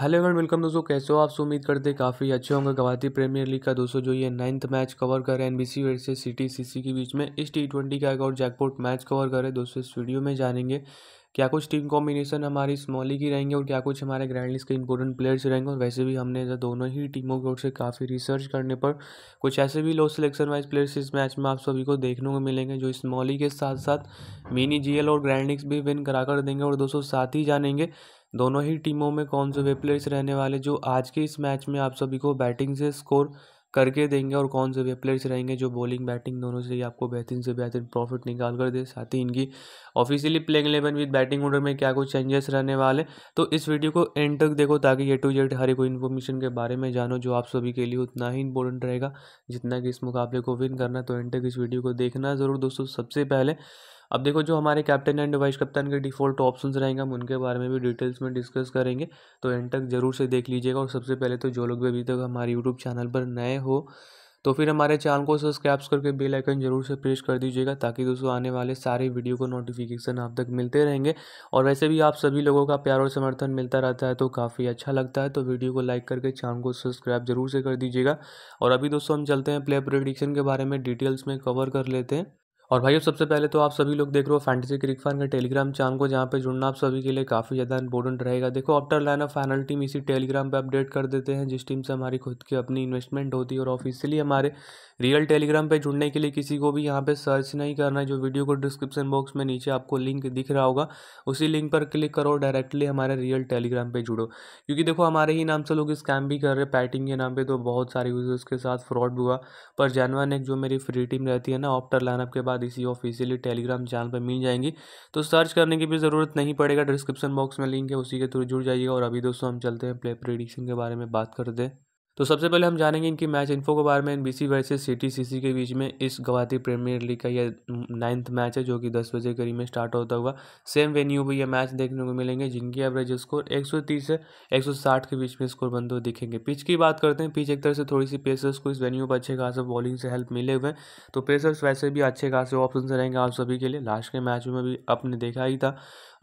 hello एवं welcome दोस्तों कैसे हो आप उम्मीद करते हैं काफ़ी अच्छे होंगे गवाती प्रीमियर लीग का दोस्तों जो ये नाइन्थ मैच कवर कर रहे हैं एनबीसी वर्सेस सिटी सीसी के बीच में इस टी ट्वेंटी का एक और जैकपॉट मैच कवर कर रहे हैं दोस्तों इस वीडियो में जानेंगे क्या कुछ टीम कॉम्बिनेशन हमारी स्मॉली की रहेंगे और क्या कुछ हमारे ग्रैंड लीग के इंपॉर्टेंट प्लेयर्स रहेंगे और वैसे भी हमने दोनों ही टीमों की ओर से काफ़ी रिसर्च करने पर कुछ ऐसे भी लो सिलेक्शन वाइज प्लेयर्स इस मैच में आप सभी को देखने को मिलेंगे जो स्मॉली के साथ साथ मिनी जीएल और ग्रैंड लीग भी विन करा कर देंगे और दोस्तों साथ ही जानेंगे दोनों ही टीमों में कौन से वे प्लेयर्स रहने वाले जो आज के इस मैच में आप सभी को बैटिंग से स्कोर करके देंगे और कौन से वे प्लेयर्स रहेंगे जो बॉलिंग बैटिंग दोनों से ही आपको बेहतरीन से बेहतरीन प्रॉफिट निकाल कर दे साथ ही इनकी officially playing eleven with batting order में क्या कुछ चेंजेस रहने वाले तो इस वीडियो को एंड तक देखो ताकि ए टू जेड हर एक इन्फॉर्मेशन के बारे में जानो जो आप सभी के लिए उतना ही इंपॉर्टेंट रहेगा जितना कि इस मुकाबले को विन करना तो एंड तक इस वीडियो को देखना ज़रूर दोस्तों सबसे पहले अब देखो जो हमारे कैप्टन एंड वाइस कप्तान के डिफ़ॉल्ट ऑप्शन रहेंगे हम उनके बारे में भी डिटेल्स में डिस्कस करेंगे तो एंड तक ज़रूर से देख लीजिएगा और सबसे पहले तो जो लोग भी अभी तक हमारे यूट्यूब चैनल पर नए हो तो फिर हमारे चैनल को सब्सक्राइब करके बेल आइकन जरूर से प्रेस कर दीजिएगा ताकि दोस्तों आने वाले सारे वीडियो को नोटिफिकेशन आप तक मिलते रहेंगे और वैसे भी आप सभी लोगों का प्यार और समर्थन मिलता रहता है तो काफ़ी अच्छा लगता है तो वीडियो को लाइक करके चैनल को सब्सक्राइब जरूर से कर दीजिएगा और अभी दोस्तों हम चलते हैं प्ले प्रोडिक्शन के बारे में डिटेल्स में कवर कर लेते हैं और भाइयों सबसे पहले तो आप सभी लोग देख रहे हो फैंटेसी क्रिक फैन के टेलीग्राम चैनल को जहाँ पे जुड़ना आप सभी के लिए काफ़ी ज़्यादा इंपॉर्टेंट रहेगा देखो after lineup final team इसी टेलीग्राम पे अपडेट कर देते हैं जिस टीम से हमारी खुद की अपनी इन्वेस्टमेंट होती है और ऑफिशियली हमारे रियल टेलीग्राम पर जुड़ने के लिए किसी को भी यहाँ पर सर्च नहीं करना है जो वीडियो को डिस्क्रिप्शन बॉक्स में नीचे आपको लिंक दिख रहा होगा उसी लिंक पर क्लिक करो डायरेक्टली हमारे रियल टेलीग्राम पर जुड़ो क्योंकि देखो हमारे ही नाम से लोग स्कैम भी कर रहे हैं पैटिंग के नाम पर तो बहुत सारे यूजर्स के साथ फ्रॉड हुआ पर जैनवन एक जो मेरी फ्री टीम रहती है ना ऑप्टर लाइनअप के बाद बाद इसी ऑफिशियली टेलीग्राम चैनल पर मिल जाएंगी तो सर्च करने की भी ज़रूरत नहीं पड़ेगा डिस्क्रिप्शन बॉक्स में लिंक है उसी के थ्रू जुड़ जाइएगा और अभी दोस्तों हम चलते हैं प्ले प्रेडिक्शन के बारे में बात करते हैं तो सबसे पहले हम जानेंगे इनकी मैच इन्फो के बारे में N B C versus city C C के बीच में इस गवाती प्रीमियर लीग का यह नाइन्थ मैच है जो कि दस बजे करीब में स्टार्ट होता हुआ सेम वेन्यू पर यह मैच देखने को मिलेंगे जिनकी एवरेज स्कोर एक सौ तीस से एक सौ साठ के बीच में स्कोर बंद हुए दिखेंगे पिच की बात करते हैं पिच एक तरह से थोड़ी सी पेसर्स को इस वेन्यू पर अच्छे खासे बॉलिंग से हेल्प मिले हुए हैं तो पेसर्स वैसे भी अच्छे खासे ऑप्शन रहेंगे आप सभी के लिए लास्ट के मैच में भी आपने देखा ही था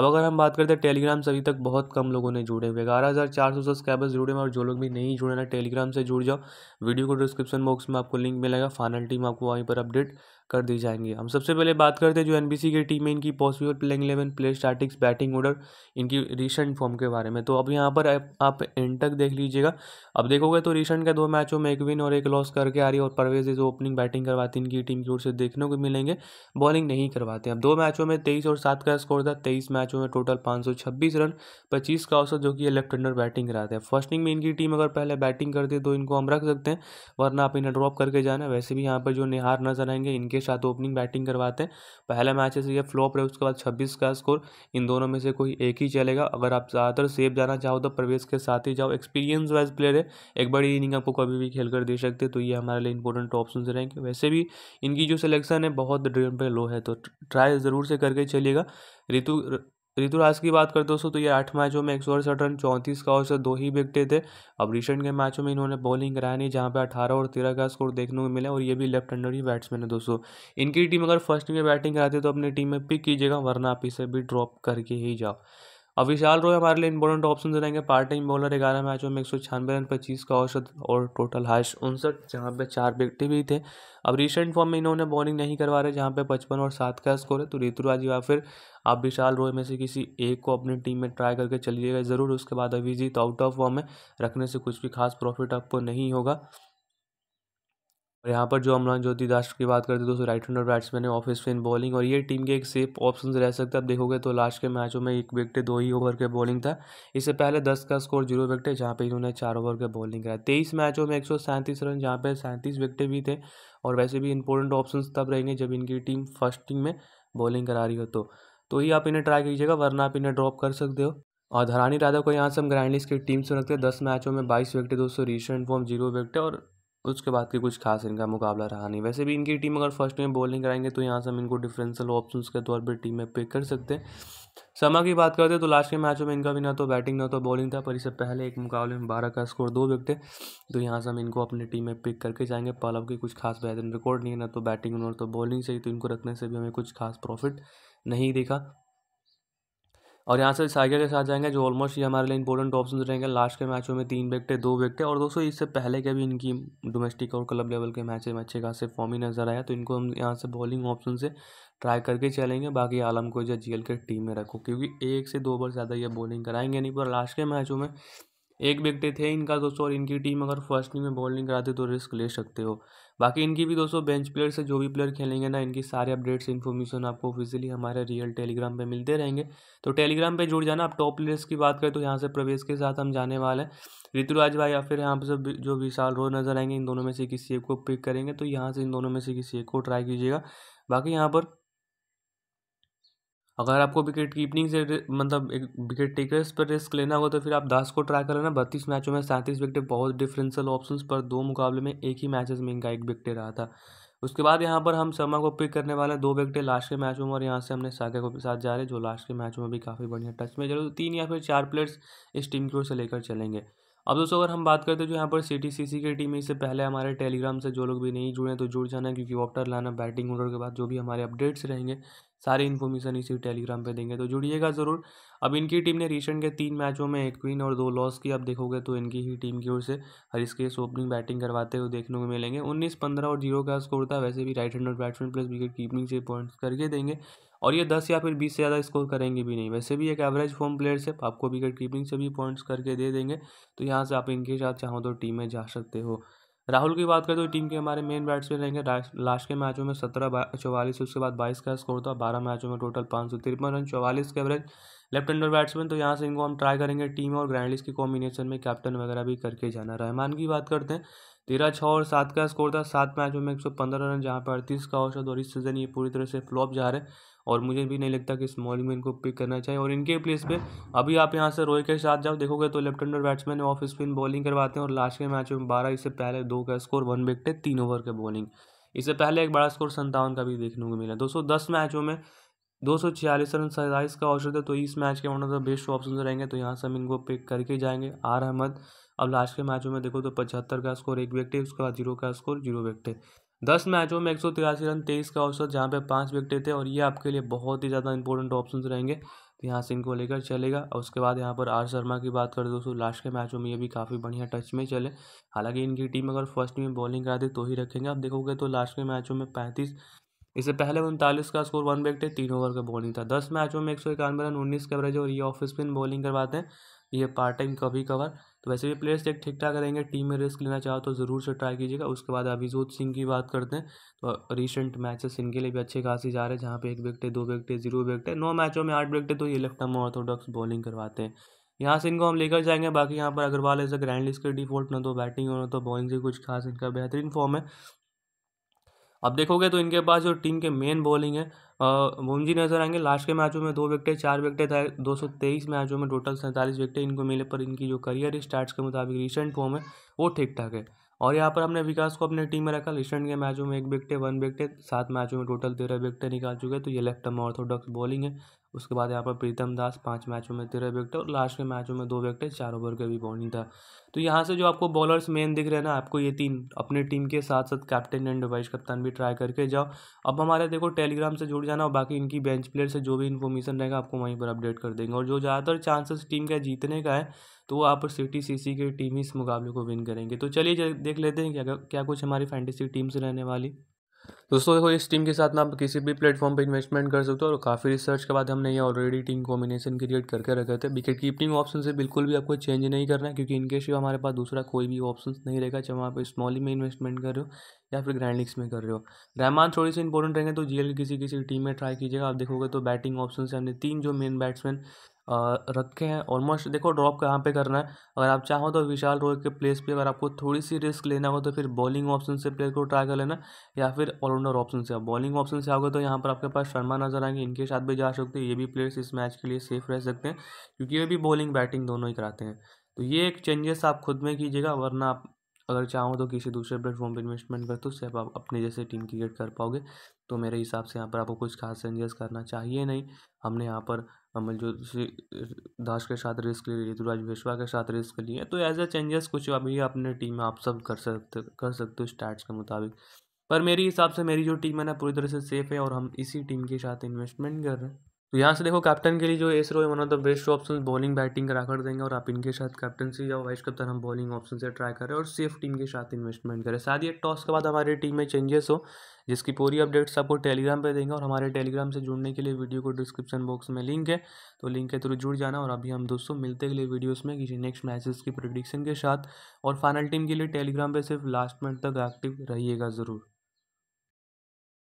अब अगर हम बात करते हैं टेलीग्राम से अभी तक बहुत कम लोगों ने जुड़े हुए ग्यारह हज़ार चार सौ सब्सक्राइबर्स जुड़े हुए और जो लोग भी नहीं जुड़े ना टेलीग्राम से जुड़ जाओ वीडियो को डिस्क्रिप्शन बॉक्स में आपको लिंक मिलेगा फाइनल टीम आपको वहीं पर अपडेट कर दी जाएंगी हम सबसे पहले बात करते हैं जो एन की टीम है इनकी possible playing eleven play starting batting order इनकी रिसेंट फॉर्म के बारे में तो अब यहाँ पर आप एंड तक देख लीजिएगा अब देखोगे तो रिसेंट के दो मैचों में एक विन और एक लॉस करके आ रही है और परवेज जो ओपनिंग बैटिंग करवाती इनकी टीम की ओर से देखने को मिलेंगे बॉलिंग नहीं करवाते अब दो मैचों में तेईस और सात का स्कोर था तेईस मैचों में टोटल पाँच रन पच्चीस का औसत जो कि लेफ्ट अंडर बैटिंग कराते हैं फर्स्टिंग में इनकी टीम अगर पहले बैटिंग करती है तो इनको हम रख सकते हैं वरना आप इन्हें ड्रॉप करके जाना वैसे भी यहाँ पर जो निहार नजर आएंगे इनके के साथ ओपनिंग बैटिंग करवाते हैं पहला मैच है ये फ्लॉप रहे उसके बाद छब्बीस का स्कोर इन दोनों में से कोई एक ही चलेगा अगर आप ज़्यादातर सेफ जाना चाहो तो प्रवेश के साथ ही जाओ एक्सपीरियंस वाइज प्लेयर है एक बड़ी इनिंग आपको कभी भी खेल कर दे सकते तो ये हमारे लिए इंपॉर्टेंट ऑप्शन रहेंगे वैसे भी इनकी जो सिलेक्शन है बहुत ड्रीम पे लो है तो ट्राई ज़रूर से करके चलिएगा ऋतु ऋतुराज की बात करें दोस्तों तो ये आठ मैचों में एक सौ अड़सठ रन चौंतीस का और से दो ही विकटे थे अब रिसेंट के मैचों में इन्होंने बॉलिंग कराया नहीं जहाँ पे अठारह और तेरह का स्कोर देखने को मिला और ये भी लेफ्ट हंडर ही बैट्समैन है दोस्तों इनकी टीम अगर फर्स्ट में बैटिंग कराती है तो अपनी टीम में पिक कीजिएगा वरना आप इसे भी ड्रॉप करके ही जाओ अब विशाल रॉय हमारे लिए इंपॉर्टेंट ऑप्शन रहेंगे पार्ट टाइम बॉलर ग्यारह मैचों में एक सौ छियानवे रन पच्चीस का औसत और टोटल हाइस्ट उनसठ जहाँ पे चार विकटें भी थे अब रिसेंट फॉर्म में इन्होंने बॉलिंग नहीं करवा रहे जहाँ पे पचपन और सात का स्कोर है तो ऋतुराज या फिर आप विशाल रॉय में से किसी एक को अपनी टीम में ट्राई करके चलिएगा ज़रूर उसके बाद अभिजीत आउट ऑफ फॉर्म में रखने से कुछ भी खास प्रॉफिट आपको नहीं होगा और यहाँ पर जो अमलान ज्योति दास की बात करते हैं दोस्तों राइट हैंडर बैट्समैन है ऑफिस स्पिन बॉलिंग और ये टीम के एक सेफ ऑप्शन रह सकते हैं आप देखोगे तो लास्ट के मैचों में एक विकेट दो ही ओवर के बॉलिंग था इससे पहले दस का स्कोर जीरो विकेट जहाँ पे इन्होंने चार ओवर के बॉलिंग कराया तेईस मैचों में एक रन जहाँ पर सैंतीस विकेटें भी थे और वैसे भी इंपॉर्टेंट ऑप्शन तब रहेंगे जब इनकी टीम फर्स्ट टीम में बॉलिंग करा रही हो तो तो ही आप इन्हें ट्राई कीजिएगा वरना आप इन्हें ड्रॉप कर सकते हो और धरानी राधा को यहाँ से हम ग्रैंडलिस्ट की टीम से रखते हैं दस मैचों में बाईस विकेट दोस्तों रिसेंट फॉर्म जीरो विकेट और उसके बाद के कुछ खास इनका मुकाबला रहा नहीं वैसे भी इनकी टीम अगर फर्स्ट में बॉलिंग कराएंगे तो यहाँ से हम इनको डिफरेंशियल ऑप्शंस के तौर पर टीम में पिक कर सकते हैं समा की बात करते हैं तो लास्ट के मैचों में इनका भी ना तो बैटिंग ना तो बॉलिंग था पर इससे पहले एक मुकाबले में बारह का स्कोर दो विकटे तो यहाँ से हम इनको अपनी टीम में पिक करके जाएंगे पलव की कुछ खास बेहतरीन रिकॉर्ड नहीं है ना तो बैटिंग ना तो बॉलिंग सही तो इनको रखने से भी हमें कुछ खास प्रॉफिट नहीं देखा और यहाँ से साइकिल के साथ जाएंगे जो ऑलमोस्ट ये हमारे लिए इंपॉर्टेंट ऑप्शन रहेंगे लास्ट के मैचों में तीन विकटे दो विकटे और दोस्तों इससे पहले के भी इनकी डोमेस्टिक और क्लब लेवल के मैचे में अच्छे खासे फॉर्म ही नजर आया तो इनको हम यहाँ से बॉलिंग ऑप्शन से ट्राई करके चलेंगे बाकी आलम को या जी के टीम में रखो क्योंकि एक से दो बार ज़्यादा ये बॉलिंग कराएंगे नहीं पर लास्ट के मैचों में एक विकटे थे इनका दोस्तों और इनकी टीम अगर फर्स्ट इनिंग में बॉलिंग कराते तो रिस्क ले सकते हो बाकी इनकी भी दोस्तों बेंच प्लेयर से जो भी प्लेयर खेलेंगे ना इनकी सारे अपडेट्स इन्फॉर्मेशन आपको ऑफिशियली हमारे रियल टेलीग्राम पे मिलते रहेंगे तो टेलीग्राम पे जुड़ जाना आप टॉप प्लेयर्स की बात करें तो यहाँ से प्रवेश के साथ हम जाने वाले हैं ऋतुराज भाई या फिर यहाँ पर जो विशाल रो नजर आएंगे इन दोनों में से किसी एक को पिक करेंगे तो यहाँ से इन दोनों में से किसी एक को ट्राई कीजिएगा बाकी यहाँ पर अगर आपको विकेट कीपिंग से मतलब एक विकेट टेकर्स पर रिस्क लेना होगा तो फिर आप दस को ट्राई कर लेना बत्तीस मैचों में सैंतीस विकेट बहुत डिफरेंशियल ऑप्शंस पर दो मुकाबले में एक ही मैचेस में इनका एक विकेट रहा था उसके बाद यहाँ पर हम शर्मा को पिक करने वाले हैं दो विकटे लास्ट के मैचों में और यहाँ से हमने सागर को साथ जा रहे जो लास्ट के मैचों में भी काफ़ी बढ़िया टच में जरूर तो तीन या फिर चार प्लेयर्स इस टीम की ओर से लेकर चलेंगे अब दोस्तों अगर हम बात करते हैं जो यहाँ पर सी टी सी सी की टीम इससे पहले हमारे टेलीग्राम से जो लोग भी नहीं जुड़े तो जुड़ जाना क्योंकि ऑप्टर लाना बैटिंग ऑर्डर के बाद जो भी हमारे अपडेट्स रहेंगे सारी इन्फॉर्मेशन इसी टेलीग्राम पे देंगे तो जुड़िएगा ज़रूर अब इनकी टीम ने रिसेंट के तीन मैचों में एक विन और दो लॉस की अब देखोगे तो इनकी ही टीम की ओर से हर केस ओपनिंग बैटिंग करवाते हुए देखने को मिलेंगे उन्नीस पंद्रह और जीरो का स्कोर था वैसे भी right hander batsman plus wicket keeping से पॉइंट्स करके देंगे और ये दस या फिर बीस से ज़्यादा स्कोर करेंगे भी नहीं वैसे भी एक एवरेज फॉर्म प्लेयर से आपको विकेट कीपिंग से भी पॉइंट्स करके दे देंगे तो यहाँ से आप इनके साथ चाहो तो टीम में जा सकते हो राहुल की बात करें तो टीम के हमारे मेन बैट्समैन रहेंगे लास्ट के मैचों में सत्रह चौवालीस उसके बाद बाईस का स्कोर था बारह मैचों में टोटल पाँच सौ तिरपन रन चौवालीस के एवरेज लेफ्ट हैंडर बैट्समैन तो यहाँ से इनको हम ट्राई करेंगे टीम और ग्रैंडलिस के कॉम्बिनेशन में कैप्टन वगैरह भी करके जाना रहमान की बात करते हैं तेरह छः और सात का स्कोर था सात मैचों में एक सौ पंद्रह रन जहाँ पर अड़तीस का औसत और इस सीज़न ये पूरी तरह से फ्लॉप जा रहे हैं और मुझे भी नहीं लगता कि इस मॉलिंग में इनको पिक करना चाहिए और इनके प्लेस पे अभी आप यहाँ से रोहित के साथ जाओ देखोगे तो left hander batsman off spin bowling करवाते हैं और लास्ट के मैच में बारह इससे पहले दो का स्कोर वन विकेट तीन ओवर के बॉलिंग इससे पहले एक बड़ा स्कोर संतावन का भी देखने को मिला दो सौ दस मैचों में दो सौ छियालीस रन सैंतालीस का औसत है तो इस मैच के one of the best option रहेंगे तो यहाँ से हम इनको पिक करके जाएंगे आर अहमद अब लास्ट के मैचों में देखो तो पचहत्तर का स्कोर एक विकेट है उसके बाद जीरो का स्कोर जीरो विकेट है दस मैचों में एक सौ तिरासी रन तेईस का औसत जहाँ पे पाँच विकेटें थे और ये आपके लिए बहुत ही ज़्यादा इंपॉर्टेंट ऑप्शन रहेंगे तो यहाँ से इनको लेकर चलेगा और उसके बाद यहाँ पर आर शर्मा की बात करें दोस्तों लास्ट के मैचों में ये भी काफ़ी बढ़िया टच में चले हालांकि इनकी टीम अगर फर्स्ट में बॉलिंग करा दे तो ही रखेंगे आप देखोगे तो लास्ट के मैचों में पैंतीस इससे पहले उनतालीस का स्कोर वन विकेट तीन ओवर का बॉलिंग था दस मैचों में एक सौ इक्यानवे रन उन्नीस का एवरेज और ये ऑफ स्पिन बॉलिंग करवाते हैं ये पार्ट टाइम कभी कवर तो वैसे भी प्लेयर्स एक ठीक ठाक रहेंगे टीम में रिस्क लेना चाहो तो ज़रूर से ट्राई कीजिएगा उसके बाद अभिजोत सिंह की बात करते हैं तो रिसेंट मैचेस इनके लिए भी अच्छे खासी जा रहे हैं जहाँ पे एक विकेट दो विकेट जीरो विकेट नौ मैचों में आठ विकेट तो ये लेफ्ट आर्म ऑर्थोडॉक्स बॉलिंग करवाते हैं यहाँ से इनको हम लेकर जाएंगे बाकी यहाँ पर Agarwal as a grand list के डिफॉल्ट ना तो बैटिंग और ना तो बॉलिंग से कुछ खास इनका बेहतरीन फॉर्म है अब देखोगे तो इनके पास जो टीम के मेन बॉलिंग है मुंजी नजर आएंगे लास्ट के मैचों में दो विकटें चार विकटें था दो सौ तेईस मैचों में टोटल सैंतालीस विकटें इनको मिले पर इनकी जो करियर स्टार्ट्स के मुताबिक रिसेंट फॉर्म है वो ठीक ठाक है और यहाँ पर हमने विकास को अपने टीम में रखा रिसेंट के मैचों में एक विकटे वन विकटे सात मैचों में टोटल तेरह विकटें निकाल चुके हैं तो ये लेफ्ट ऑर्थोडॉक्स बॉलिंग है उसके बाद यहाँ पर प्रीतम दास पाँच मैचों में तेरह विकेट और लास्ट के मैचों में दो विकेट चार ओवर का भी बॉलिंग था तो यहाँ से जो आपको बॉलर्स मेन दिख रहे हैं ना आपको ये तीन अपने टीम के साथ साथ कैप्टन एंड वाइस कप्तान भी ट्राई करके जाओ अब हमारे देखो टेलीग्राम से जुड़ जाना और बाकी इनकी बेंच प्लेयर से जो भी इन्फॉर्मेशन रहेगा आपको वहीं पर अपडेट कर देंगे और जो ज़्यादातर चांसेस टीम का जीतने का है तो वो आप सिटी सी के टीम ही इस मुकाबले को विन करेंगे तो चलिए देख लेते हैं क्या क्या कुछ हमारी फैंटेसी टीम से रहने वाली दोस्तों इस टीम के साथ ना आप किसी भी प्लेटफॉर्म पे इन्वेस्टमेंट कर सकते हो और काफ़ी रिसर्च के बाद हमने ये ऑलरेडी टीम कॉम्बिनेशन क्रिएट करके रखे थे विकेट कीपिंग ऑप्शन से बिल्कुल भी आपको चेंज नहीं करना है क्योंकि इनके शिव हमारे पास दूसरा कोई भी ऑप्शन नहीं रहेगा चाहे आप स्मॉली में इन्वेस्टमेंट कर रहे हो या फिर ग्रैंड लिक्स में कर रहे हो रहमान थोड़ी सी इंपॉर्टेंट रहेंगे तो जी किसी किसी टीम में ट्राई कीजिएगा आप देखोगे तो बैटिंग ऑप्शन से हमने तीन जो मेन बैट्समैन रखे हैं ऑलमोस्ट देखो ड्रॉप कहाँ पे करना है अगर आप चाहो तो विशाल रोय के प्लेस पे अगर आपको थोड़ी सी रिस्क लेना हो तो फिर बॉलिंग ऑप्शन से प्लेयर को ट्राई कर लेना या फिर ऑलराउंडर ऑप्शन से बॉलिंग ऑप्शन से आओगे तो यहाँ पर आपके पास शर्मा नजर आएंगे इनके साथ भी जा सकते हैं ये भी प्लेयर्स इस मैच के लिए सेफ रह सकते हैं क्योंकि ये भी बॉलिंग बैटिंग दोनों ही कराते हैं तो ये एक चेंजेस आप खुद में कीजिएगा वरना आप अगर चाहो तो किसी दूसरे प्लेटफॉर्म पर इन्वेस्टमेंट कर तो सिर्फ आप अपने जैसे टीम गेट कर पाओगे तो मेरे हिसाब से यहाँ पर आपको कुछ खास चेंजेस करना चाहिए नहीं हमने यहाँ पर अमल जो दास के साथ रेस के लिए ऋतुराज विश्वा के साथ रेस के लिए तो एज ए चेंजेस कुछ अभी अपने टीम में आप सब कर सकते कर सकते हो स्टैट्स के मुताबिक पर मेरी हिसाब से मेरी जो टीम है ना पूरी तरह से सेफ है और हम इसी टीम के साथ इन्वेस्टमेंट कर रहे हैं तो यहाँ से देखो कैप्टन के लिए जो एस रो है one of the best option bowling batting करा कर देंगे और आप इनके साथ कैप्टनसी या वाइस कप्तान हम बॉलिंग ऑप्शन से ट्राई करें और सेफ टीम के साथ इन्वेस्टमेंट करें साथ ही टॉस के बाद हमारी टीम में चेंजेस हो जिसकी पूरी अपडेट्स आपको टेलीग्राम पे देंगे और हमारे टेलीग्राम से जुड़ने के लिए वीडियो को डिस्क्रिप्शन बॉक्स में लिंक है तो लिंक के थ्रू जुड़ जाना और अभी हम दोस्तों मिलते के लिए वीडियोस में किसी नेक्स्ट मैचेस की प्रडिक्शन के साथ और फाइनल टीम के लिए टेलीग्राम पे सिर्फ लास्ट मिनट तक एक्टिव रहिएगा ज़रूर